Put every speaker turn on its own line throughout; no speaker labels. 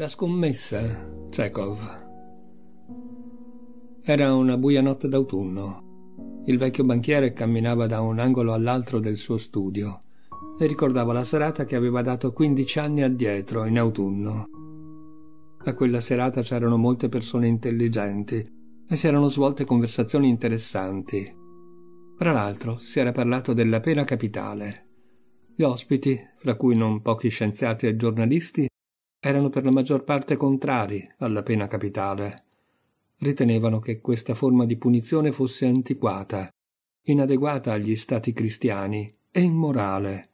La scommessa, Chekhov. Era una buia notte d'autunno. Il vecchio banchiere camminava da un angolo all'altro del suo studio e ricordava la serata che aveva dato 15 anni addietro, in autunno. A quella serata c'erano molte persone intelligenti e si erano svolte conversazioni interessanti. Tra l'altro si era parlato della pena capitale. Gli ospiti, fra cui non pochi scienziati e giornalisti, erano per la maggior parte contrari alla pena capitale. Ritenevano che questa forma di punizione fosse antiquata, inadeguata agli stati cristiani e immorale.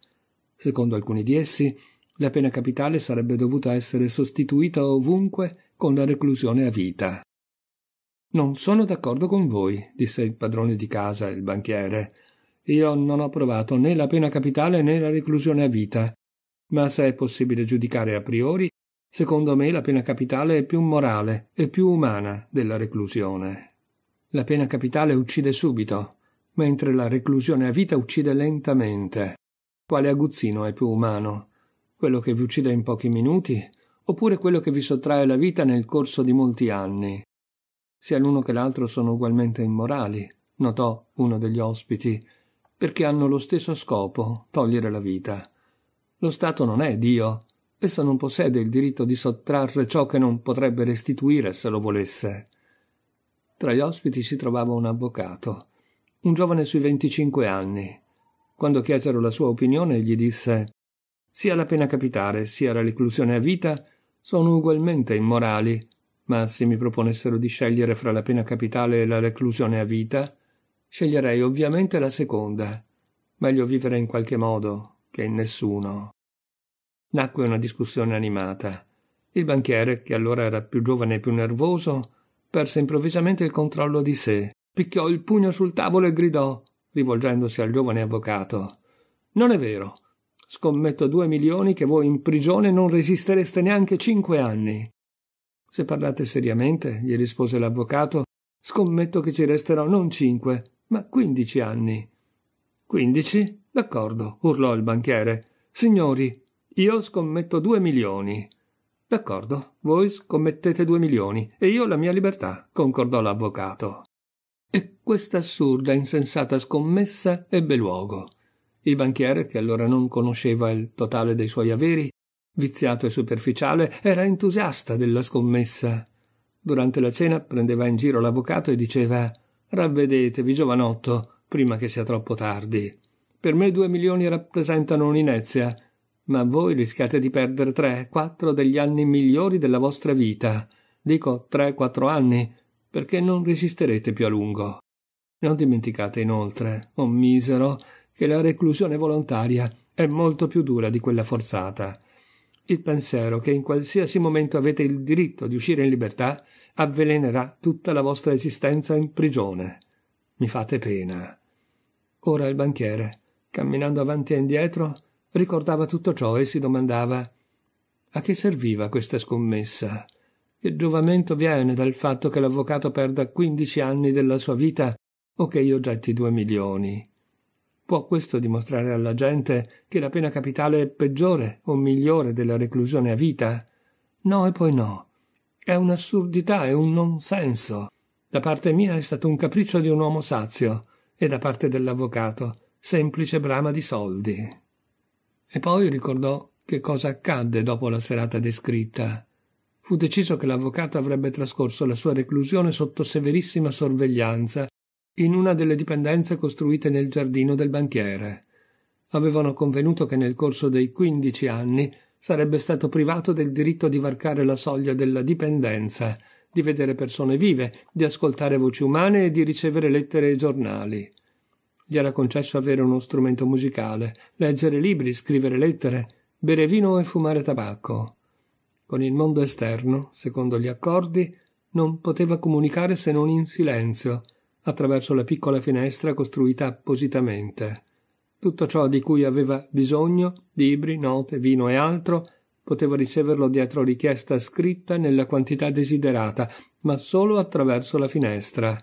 Secondo alcuni di essi, la pena capitale sarebbe dovuta essere sostituita ovunque con la reclusione a vita. Non sono d'accordo con voi, disse il padrone di casa, il banchiere. Io non ho provato né la pena capitale né la reclusione a vita, ma se è possibile giudicare a priori, Secondo me la pena capitale è più morale e più umana della reclusione. La pena capitale uccide subito, mentre la reclusione a vita uccide lentamente. Quale aguzzino è più umano? Quello che vi uccide in pochi minuti oppure quello che vi sottrae la vita nel corso di molti anni? Sia l'uno che l'altro sono ugualmente immorali, notò uno degli ospiti, perché hanno lo stesso scopo, togliere la vita. Lo Stato non è Dio Essa non possiede il diritto di sottrarre ciò che non potrebbe restituire se lo volesse. Tra gli ospiti si trovava un avvocato, un giovane sui 25 anni. Quando chiesero la sua opinione, gli disse: Sia la pena capitare, sia la reclusione a vita sono ugualmente immorali, ma se mi proponessero di scegliere fra la pena capitale e la reclusione a vita, sceglierei ovviamente la seconda. Meglio vivere in qualche modo che in nessuno nacque una discussione animata. Il banchiere, che allora era più giovane e più nervoso, perse improvvisamente il controllo di sé, picchiò il pugno sul tavolo e gridò, rivolgendosi al giovane avvocato. Non è vero. Scommetto due milioni che voi in prigione non resistereste neanche cinque anni. Se parlate seriamente, gli rispose l'avvocato, scommetto che ci resterò non cinque, ma quindici anni. Quindici? D'accordo, urlò il banchiere. Signori, io scommetto due milioni. D'accordo, voi scommettete due milioni e io la mia libertà, concordò l'avvocato. E questa assurda, insensata scommessa ebbe luogo. Il banchiere, che allora non conosceva il totale dei suoi averi, viziato e superficiale, era entusiasta della scommessa. Durante la cena prendeva in giro l'avvocato e diceva Ravvedetevi, giovanotto, prima che sia troppo tardi. Per me due milioni rappresentano un'inezia ma voi rischiate di perdere tre, quattro degli anni migliori della vostra vita. Dico tre, quattro anni, perché non resisterete più a lungo. Non dimenticate inoltre, o oh misero, che la reclusione volontaria è molto più dura di quella forzata. Il pensiero che in qualsiasi momento avete il diritto di uscire in libertà avvelenerà tutta la vostra esistenza in prigione. Mi fate pena. Ora il banchiere, camminando avanti e indietro, Ricordava tutto ciò e si domandava a che serviva questa scommessa? Che giovamento viene dal fatto che l'avvocato perda 15 anni della sua vita o che io getti 2 milioni? Può questo dimostrare alla gente che la pena capitale è peggiore o migliore della reclusione a vita? No e poi no. È un'assurdità, è un non senso. Da parte mia è stato un capriccio di un uomo sazio e da parte dell'avvocato semplice brama di soldi. E poi ricordò che cosa accadde dopo la serata descritta. Fu deciso che l'avvocato avrebbe trascorso la sua reclusione sotto severissima sorveglianza in una delle dipendenze costruite nel giardino del banchiere. Avevano convenuto che nel corso dei quindici anni sarebbe stato privato del diritto di varcare la soglia della dipendenza, di vedere persone vive, di ascoltare voci umane e di ricevere lettere e giornali. Gli era concesso avere uno strumento musicale, leggere libri, scrivere lettere, bere vino e fumare tabacco. Con il mondo esterno, secondo gli accordi, non poteva comunicare se non in silenzio, attraverso la piccola finestra costruita appositamente. Tutto ciò di cui aveva bisogno, libri, note, vino e altro, poteva riceverlo dietro richiesta scritta nella quantità desiderata, ma solo attraverso la finestra.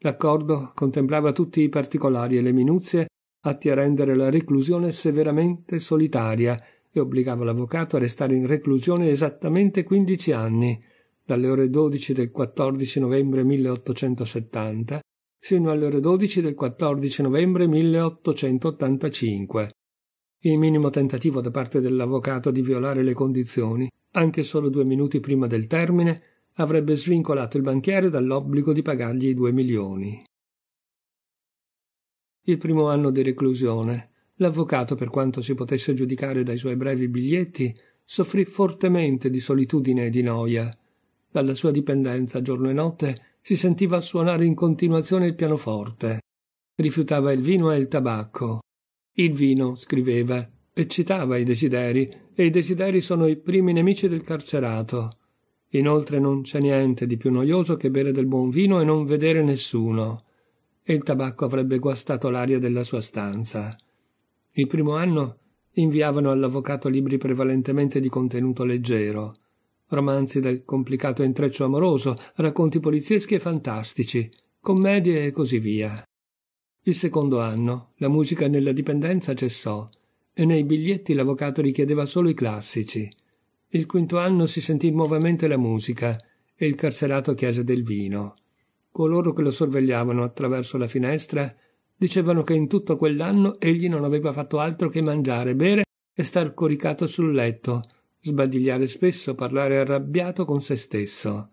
L'accordo contemplava tutti i particolari e le minuzie atti a rendere la reclusione severamente solitaria e obbligava l'avvocato a restare in reclusione esattamente 15 anni, dalle ore 12 del 14 novembre 1870 sino alle ore 12 del 14 novembre 1885. Il minimo tentativo da parte dell'avvocato di violare le condizioni, anche solo due minuti prima del termine, avrebbe svincolato il banchiere dall'obbligo di pagargli i due milioni. Il primo anno di reclusione, l'avvocato, per quanto si potesse giudicare dai suoi brevi biglietti, soffrì fortemente di solitudine e di noia. Dalla sua dipendenza giorno e notte si sentiva suonare in continuazione il pianoforte. Rifiutava il vino e il tabacco. Il vino, scriveva, eccitava i desideri, e i desideri sono i primi nemici del carcerato. Inoltre non c'è niente di più noioso che bere del buon vino e non vedere nessuno, e il tabacco avrebbe guastato l'aria della sua stanza. Il primo anno inviavano all'avvocato libri prevalentemente di contenuto leggero, romanzi del complicato intreccio amoroso, racconti polizieschi e fantastici, commedie e così via. Il secondo anno la musica nella dipendenza cessò e nei biglietti l'avvocato richiedeva solo i classici – il quinto anno si sentì nuovamente la musica e il carcerato chiese del vino. Coloro che lo sorvegliavano attraverso la finestra dicevano che in tutto quell'anno egli non aveva fatto altro che mangiare, bere e star coricato sul letto, sbadigliare spesso, parlare arrabbiato con se stesso.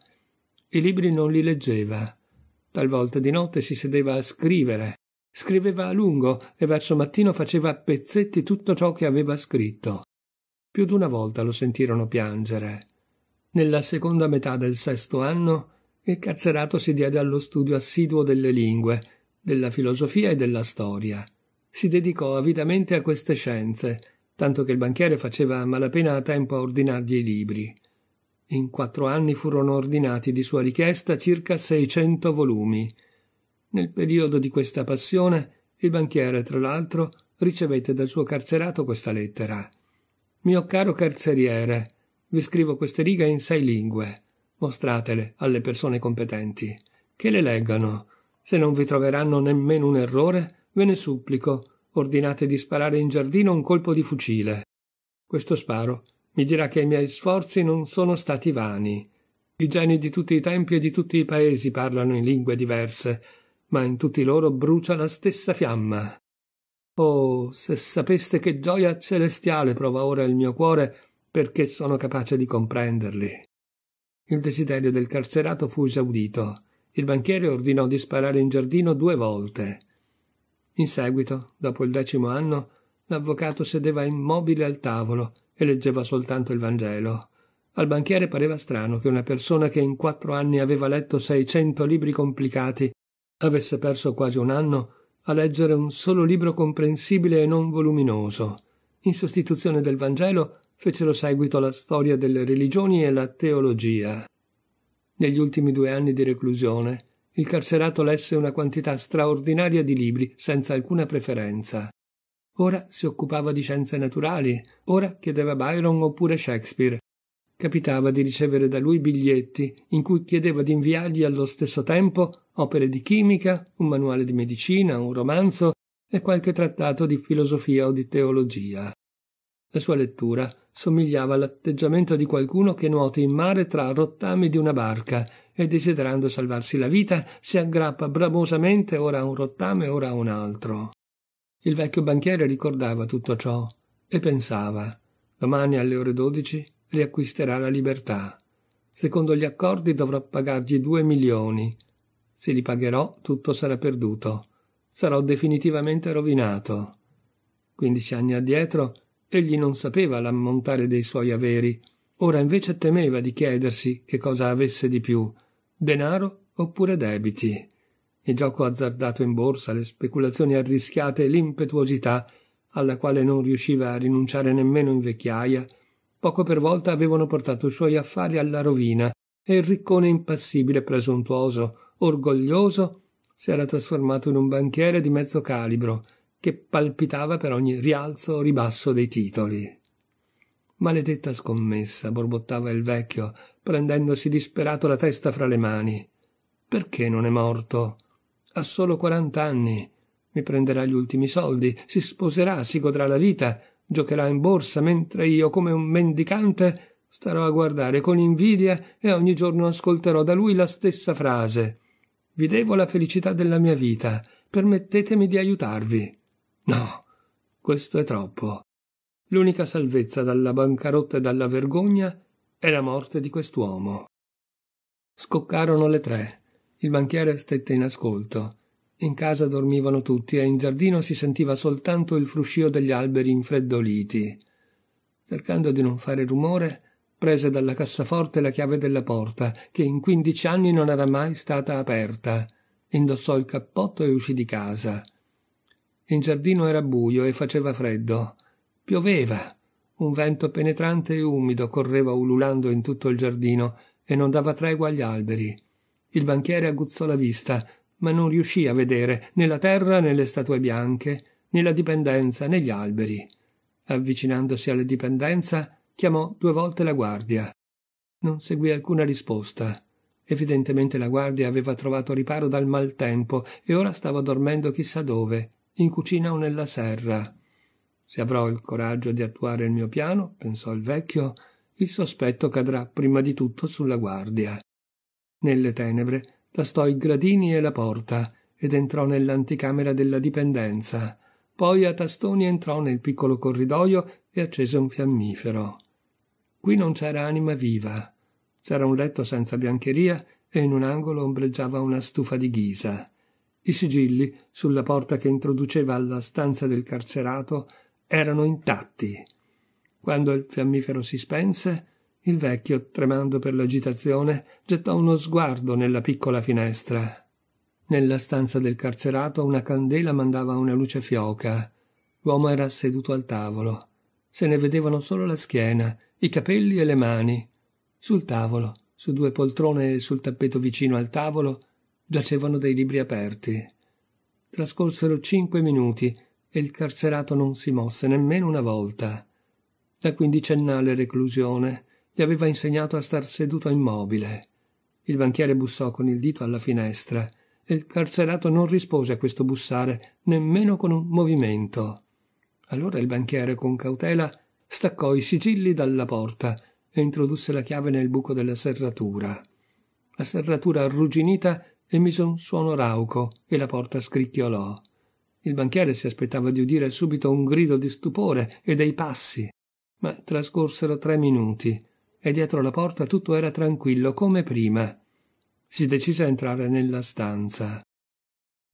I libri non li leggeva. Talvolta di notte si sedeva a scrivere. Scriveva a lungo e verso mattino faceva a pezzetti tutto ciò che aveva scritto. Più d'una volta lo sentirono piangere. Nella seconda metà del sesto anno il carcerato si diede allo studio assiduo delle lingue, della filosofia e della storia. Si dedicò avidamente a queste scienze, tanto che il banchiere faceva a malapena a tempo a ordinargli i libri. In quattro anni furono ordinati di sua richiesta circa 600 volumi. Nel periodo di questa passione, il banchiere, tra l'altro, ricevette dal suo carcerato questa lettera. Mio caro carceriere, vi scrivo queste righe in sei lingue. Mostratele alle persone competenti, che le leggano. Se non vi troveranno nemmeno un errore, ve ne supplico, ordinate di sparare in giardino un colpo di fucile. Questo sparo mi dirà che i miei sforzi non sono stati vani. I geni di tutti i tempi e di tutti i paesi parlano in lingue diverse, ma in tutti loro brucia la stessa fiamma. Oh, se sapeste che gioia celestiale prova ora il mio cuore perché sono capace di comprenderli. Il desiderio del carcerato fu esaudito. Il banchiere ordinò di sparare in giardino due volte. In seguito, dopo il decimo anno, l'avvocato sedeva immobile al tavolo e leggeva soltanto il Vangelo. Al banchiere pareva strano che una persona che in quattro anni aveva letto 600 libri complicati avesse perso quasi un anno a leggere un solo libro comprensibile e non voluminoso. In sostituzione del Vangelo fecero seguito la storia delle religioni e la teologia. Negli ultimi due anni di reclusione, il carcerato lesse una quantità straordinaria di libri, senza alcuna preferenza. Ora si occupava di scienze naturali, ora chiedeva Byron oppure Shakespeare, capitava di ricevere da lui biglietti in cui chiedeva di inviargli allo stesso tempo opere di chimica, un manuale di medicina, un romanzo e qualche trattato di filosofia o di teologia. La sua lettura somigliava all'atteggiamento di qualcuno che nuota in mare tra rottami di una barca e desiderando salvarsi la vita si aggrappa bramosamente ora a un rottame ora a un altro. Il vecchio banchiere ricordava tutto ciò e pensava domani alle ore dodici riacquisterà la libertà. Secondo gli accordi dovrò pagargli due milioni. Se li pagherò, tutto sarà perduto. Sarò definitivamente rovinato. Quindici anni addietro, egli non sapeva l'ammontare dei suoi averi. Ora invece temeva di chiedersi che cosa avesse di più, denaro oppure debiti. Il gioco azzardato in borsa, le speculazioni arrischiate e l'impetuosità alla quale non riusciva a rinunciare nemmeno in vecchiaia poco per volta avevano portato i suoi affari alla rovina e il riccone impassibile presuntuoso, orgoglioso, si era trasformato in un banchiere di mezzo calibro che palpitava per ogni rialzo o ribasso dei titoli. Maledetta scommessa, borbottava il vecchio, prendendosi disperato la testa fra le mani. Perché non è morto? Ha solo quarant'anni. Mi prenderà gli ultimi soldi, si sposerà, si godrà la vita, giocherà in borsa, mentre io, come un mendicante, starò a guardare con invidia e ogni giorno ascolterò da lui la stessa frase. Vi devo la felicità della mia vita, permettetemi di aiutarvi. No, questo è troppo. L'unica salvezza dalla bancarotta e dalla vergogna è la morte di quest'uomo. Scoccarono le tre. Il banchiere stette in ascolto. In casa dormivano tutti e in giardino si sentiva soltanto il fruscio degli alberi infreddoliti. Cercando di non fare rumore, prese dalla cassaforte la chiave della porta, che in quindici anni non era mai stata aperta. Indossò il cappotto e uscì di casa. In giardino era buio e faceva freddo. Pioveva. Un vento penetrante e umido correva ululando in tutto il giardino e non dava tregua agli alberi. Il banchiere aguzzò la vista, ma non riuscì a vedere né la terra né le statue bianche, né la dipendenza né gli alberi. Avvicinandosi alla dipendenza, chiamò due volte la guardia. Non seguì alcuna risposta. Evidentemente la guardia aveva trovato riparo dal maltempo e ora stava dormendo chissà dove, in cucina o nella serra. Se avrò il coraggio di attuare il mio piano, pensò il vecchio, il sospetto cadrà prima di tutto sulla guardia. Nelle tenebre tastò i gradini e la porta ed entrò nell'anticamera della dipendenza. Poi a tastoni entrò nel piccolo corridoio e accese un fiammifero. Qui non c'era anima viva. C'era un letto senza biancheria e in un angolo ombreggiava una stufa di ghisa. I sigilli sulla porta che introduceva alla stanza del carcerato erano intatti. Quando il fiammifero si spense, il vecchio, tremando per l'agitazione, gettò uno sguardo nella piccola finestra. Nella stanza del carcerato una candela mandava una luce fioca. L'uomo era seduto al tavolo. Se ne vedevano solo la schiena, i capelli e le mani. Sul tavolo, su due poltrone e sul tappeto vicino al tavolo, giacevano dei libri aperti. Trascorsero cinque minuti e il carcerato non si mosse nemmeno una volta. La quindicennale reclusione gli aveva insegnato a star seduto immobile. Il banchiere bussò con il dito alla finestra e il carcerato non rispose a questo bussare nemmeno con un movimento. Allora il banchiere con cautela staccò i sigilli dalla porta e introdusse la chiave nel buco della serratura. La serratura arrugginita emise un suono rauco e la porta scricchiolò. Il banchiere si aspettava di udire subito un grido di stupore e dei passi, ma trascorsero tre minuti e dietro la porta tutto era tranquillo come prima. Si decise a entrare nella stanza.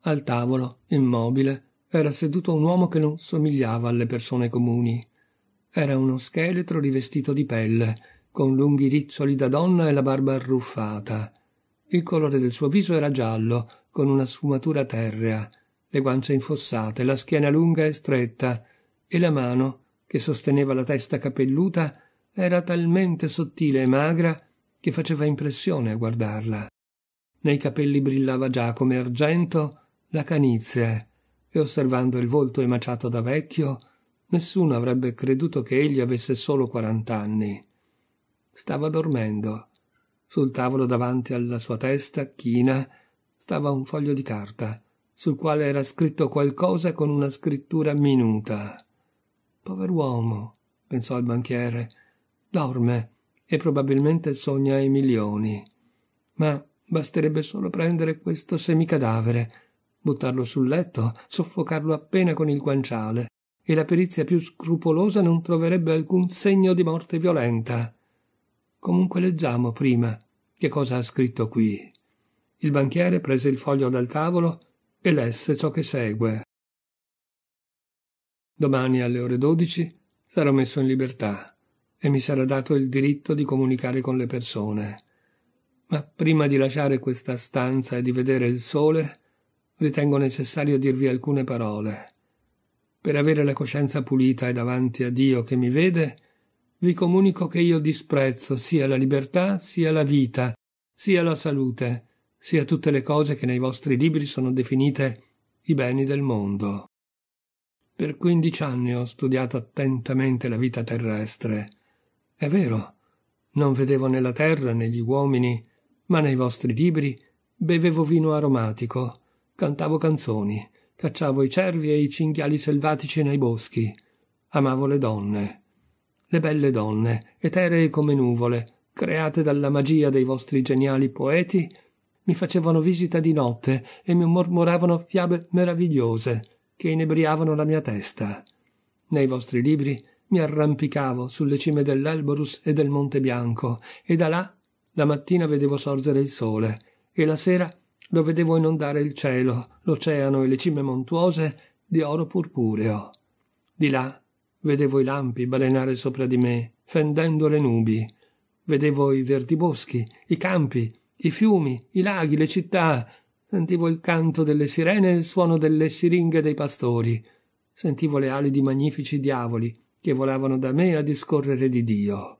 Al tavolo, immobile, era seduto un uomo che non somigliava alle persone comuni. Era uno scheletro rivestito di pelle, con lunghi riccioli da donna e la barba arruffata. Il colore del suo viso era giallo, con una sfumatura terrea, le guance infossate, la schiena lunga e stretta, e la mano, che sosteneva la testa capelluta, era talmente sottile e magra che faceva impressione a guardarla. Nei capelli brillava già come argento la canizia, e osservando il volto emaciato da vecchio, nessuno avrebbe creduto che egli avesse solo quarant'anni. Stava dormendo. Sul tavolo davanti alla sua testa, china, stava un foglio di carta, sul quale era scritto qualcosa con una scrittura minuta. Pover'uomo, pensò il banchiere, Dorme e probabilmente sogna i milioni. Ma basterebbe solo prendere questo semicadavere, buttarlo sul letto, soffocarlo appena con il guanciale, e la perizia più scrupolosa non troverebbe alcun segno di morte violenta. Comunque leggiamo prima che cosa ha scritto qui. Il banchiere prese il foglio dal tavolo e lesse ciò che segue. Domani alle ore 12 sarò messo in libertà e mi sarà dato il diritto di comunicare con le persone. Ma prima di lasciare questa stanza e di vedere il sole, ritengo necessario dirvi alcune parole. Per avere la coscienza pulita e davanti a Dio che mi vede, vi comunico che io disprezzo sia la libertà, sia la vita, sia la salute, sia tutte le cose che nei vostri libri sono definite i beni del mondo. Per quindici anni ho studiato attentamente la vita terrestre, è vero, non vedevo nella terra né gli uomini, ma nei vostri libri bevevo vino aromatico, cantavo canzoni, cacciavo i cervi e i cinghiali selvatici nei boschi, amavo le donne, le belle donne, eteree come nuvole, create dalla magia dei vostri geniali poeti, mi facevano visita di notte e mi mormoravano fiabe meravigliose che inebriavano la mia testa. Nei vostri libri mi arrampicavo sulle cime dell'Elborus e del Monte Bianco, e da là la mattina vedevo sorgere il sole, e la sera lo vedevo inondare il cielo, l'oceano e le cime montuose di oro purpureo. Di là vedevo i lampi balenare sopra di me, fendendo le nubi. Vedevo i verdi boschi, i campi, i fiumi, i laghi, le città. Sentivo il canto delle sirene e il suono delle siringhe dei pastori. Sentivo le ali di magnifici diavoli che volavano da me a discorrere di Dio.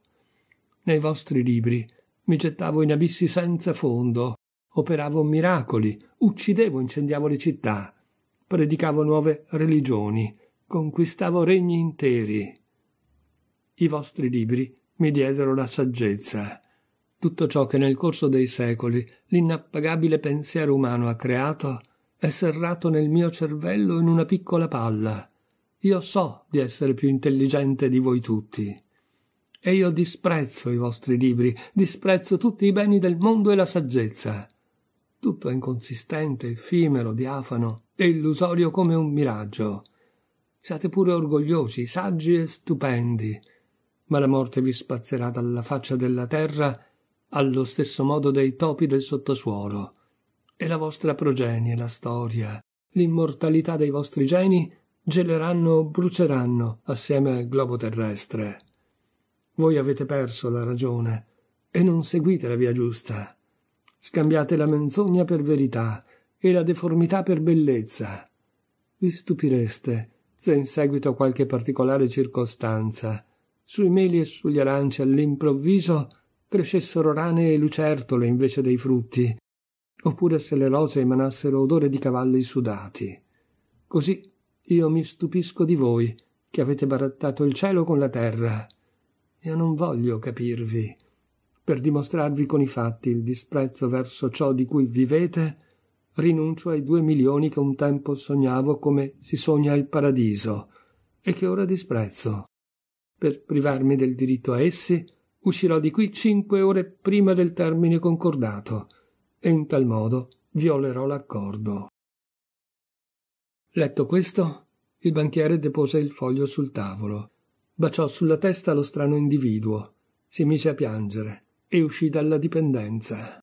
Nei vostri libri mi gettavo in abissi senza fondo, operavo miracoli, uccidevo, incendiavo le città, predicavo nuove religioni, conquistavo regni interi. I vostri libri mi diedero la saggezza, tutto ciò che nel corso dei secoli l'inappagabile pensiero umano ha creato è serrato nel mio cervello in una piccola palla, io so di essere più intelligente di voi tutti. E io disprezzo i vostri libri, disprezzo tutti i beni del mondo e la saggezza. Tutto è inconsistente, effimero, diafano e illusorio come un miraggio. Siate pure orgogliosi, saggi e stupendi, ma la morte vi spazzerà dalla faccia della terra allo stesso modo dei topi del sottosuolo. E la vostra progenie, la storia, l'immortalità dei vostri geni geleranno, o bruceranno assieme al globo terrestre. Voi avete perso la ragione e non seguite la via giusta. Scambiate la menzogna per verità e la deformità per bellezza. Vi stupireste se in seguito a qualche particolare circostanza, sui meli e sugli aranci all'improvviso crescessero rane e lucertole invece dei frutti, oppure se le rose emanassero odore di cavalli sudati. Così io mi stupisco di voi, che avete barattato il cielo con la terra. Io non voglio capirvi. Per dimostrarvi con i fatti il disprezzo verso ciò di cui vivete, rinuncio ai due milioni che un tempo sognavo come si sogna il paradiso e che ora disprezzo. Per privarmi del diritto a essi, uscirò di qui cinque ore prima del termine concordato e in tal modo violerò l'accordo. Letto questo, il banchiere depose il foglio sul tavolo, baciò sulla testa lo strano individuo, si mise a piangere e uscì dalla dipendenza.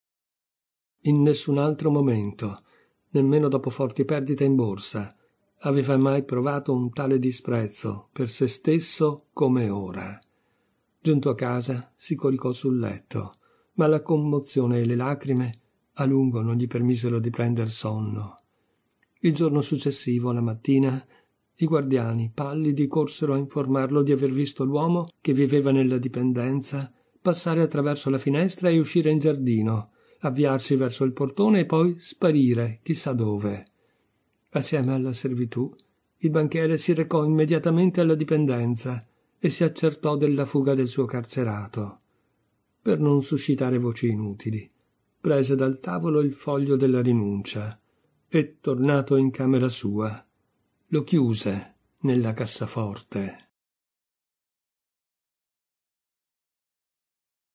In nessun altro momento, nemmeno dopo forti perdite in borsa, aveva mai provato un tale disprezzo per se stesso come ora. Giunto a casa, si coricò sul letto, ma la commozione e le lacrime a lungo non gli permisero di prendere sonno. Il giorno successivo, la mattina, i guardiani, pallidi, corsero a informarlo di aver visto l'uomo, che viveva nella dipendenza, passare attraverso la finestra e uscire in giardino, avviarsi verso il portone e poi sparire chissà dove. Assieme alla servitù, il banchiere si recò immediatamente alla dipendenza e si accertò della fuga del suo carcerato. Per non suscitare voci inutili, prese dal tavolo il foglio della rinuncia e tornato in camera sua lo chiuse nella cassaforte.